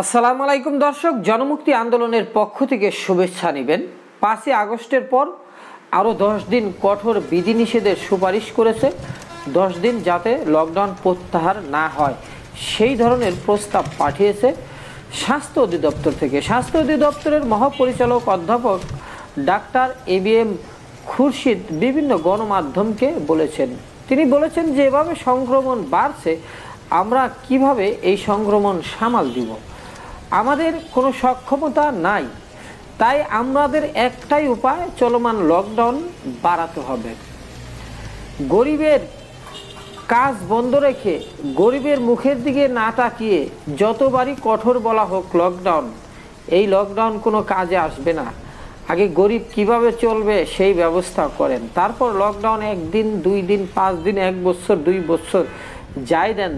আসসালাম আলাইকুম দর্শক জনমুক্তি আন্দোলনের পক্ষ থেকে শুভেচ্ছা নেবেন পাঁচই আগস্টের পর আরও দশ দিন কঠোর বিধিনিষেধের সুপারিশ করেছে দশ দিন যাতে লকডাউন প্রত্যাহার না হয় সেই ধরনের প্রস্তাব পাঠিয়েছে স্বাস্থ্য অধিদপ্তর থেকে স্বাস্থ্য অধিদপ্তরের মহাপরিচালক অধ্যাপক doctor A B M Khurshid বিভিন্ন গণমাধ্যমকে বলেছেন তিনি বলেছেন যে এভাবে সংক্রমণ বাড়ছে আমরা কিভাবে এই সংক্রমণ সামাল দিব আমাদের কোনো সক্ষমতা নাই তাই আমাদের একটাই উপায় চলমান লকডাউন বাড়াতে হবে গরিবের কাজ বন্ধ রেখে গরিবের মুখের দিকে না তাকিয়ে যতবারই কঠোর বলা হোক লকডাউন এই লকডাউন কোনো কাজে আসবে না আগে গরিব কিভাবে চলবে সেই ব্যবস্থা করেন তারপর লকডাউন একদিন দুই দিন পাঁচ দিন এক বছর দুই বছর যাই দেন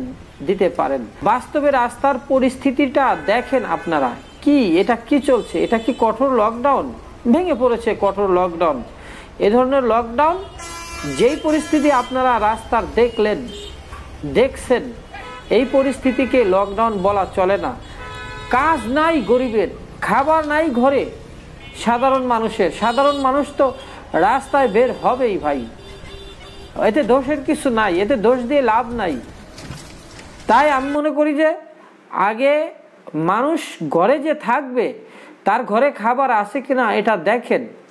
দিতে পারেন বাস্তবে রাস্তার পরিস্থিতিটা দেখেন আপনারা কি এটা কি চলছে এটা কি কঠোর লকডাউন ভেঙে পড়েছে কঠোর লকডাউন এ ধরনের লকডাউন যেই পরিস্থিতি আপনারা রাস্তার দেখলেন দেখছেন এই পরিস্থিতিকে লকডাউন বলা চলে না কাজ নাই গরিবের খাবার নাই ঘরে সাধারণ মানুষের সাধারণ মানুষ তো রাস্তায় বের হবেই ভাই এতে দোষের কিছু নাই এতে দোষ দিয়ে লাভ নাই তাই আমি মনে করি যে আগে মানুষ ঘরে যে থাকবে তার ঘরে খাবার আছে কিনা এটা দেখেন